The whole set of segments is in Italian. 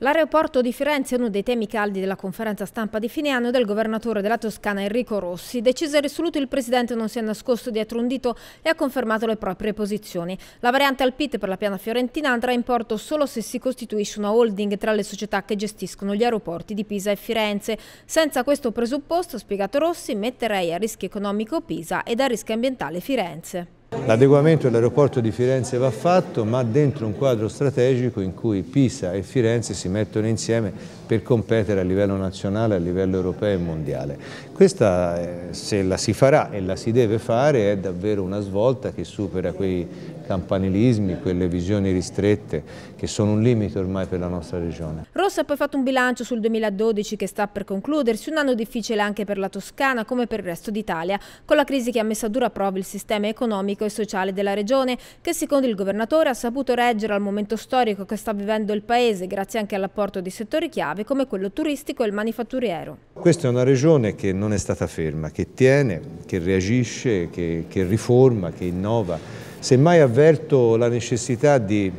L'aeroporto di Firenze è uno dei temi caldi della conferenza stampa di fine anno del governatore della Toscana Enrico Rossi. Deciso e risoluto il presidente non si è nascosto dietro un dito e ha confermato le proprie posizioni. La variante al PIT per la piana fiorentina andrà in porto solo se si costituisce una holding tra le società che gestiscono gli aeroporti di Pisa e Firenze. Senza questo presupposto, spiegato Rossi, metterei a rischio economico Pisa ed a rischio ambientale Firenze. L'adeguamento dell'aeroporto di Firenze va fatto, ma dentro un quadro strategico in cui Pisa e Firenze si mettono insieme per competere a livello nazionale, a livello europeo e mondiale. Questa, eh, se la si farà e la si deve fare, è davvero una svolta che supera quei campanilismi, quelle visioni ristrette che sono un limite ormai per la nostra regione. Rossa ha poi fatto un bilancio sul 2012 che sta per concludersi, un anno difficile anche per la Toscana come per il resto d'Italia, con la crisi che ha messo a dura prova il sistema economico e sociale della regione che secondo il governatore ha saputo reggere al momento storico che sta vivendo il paese grazie anche all'apporto di settori chiave come quello turistico e il manifatturiero. Questa è una regione che non è stata ferma, che tiene, che reagisce, che, che riforma, che innova semmai avverto la necessità di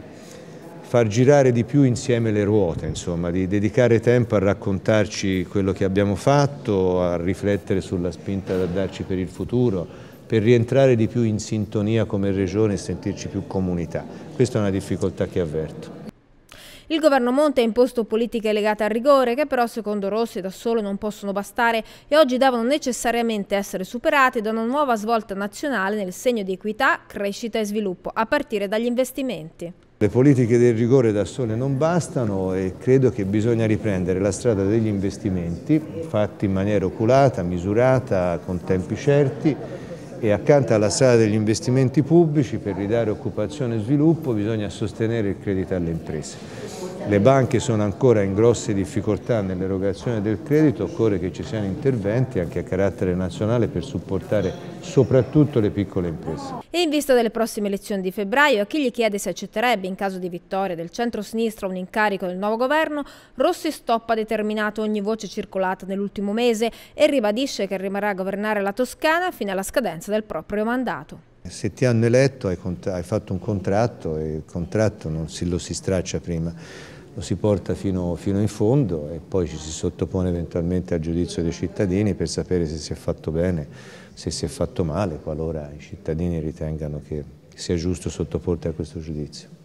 far girare di più insieme le ruote, insomma, di dedicare tempo a raccontarci quello che abbiamo fatto, a riflettere sulla spinta da darci per il futuro, per rientrare di più in sintonia come regione e sentirci più comunità. Questa è una difficoltà che avverto. Il governo Monte ha imposto politiche legate al rigore che però secondo Rossi da solo non possono bastare e oggi devono necessariamente essere superate da una nuova svolta nazionale nel segno di equità, crescita e sviluppo, a partire dagli investimenti. Le politiche del rigore da sole non bastano e credo che bisogna riprendere la strada degli investimenti fatti in maniera oculata, misurata, con tempi certi e accanto alla strada degli investimenti pubblici per ridare occupazione e sviluppo bisogna sostenere il credito alle imprese le banche sono ancora in grosse difficoltà nell'erogazione del credito, occorre che ci siano interventi anche a carattere nazionale per supportare soprattutto le piccole imprese. E in vista delle prossime elezioni di febbraio, a chi gli chiede se accetterebbe in caso di vittoria del centro-sinistra un incarico del nuovo governo, Rossi stoppa determinato ogni voce circolata nell'ultimo mese e ribadisce che rimarrà a governare la Toscana fino alla scadenza del proprio mandato. Se ti hanno eletto hai, hai fatto un contratto e il contratto non si, lo si straccia prima lo si porta fino, fino in fondo e poi ci si sottopone eventualmente al giudizio dei cittadini per sapere se si è fatto bene, se si è fatto male, qualora i cittadini ritengano che sia giusto sottoporre a questo giudizio.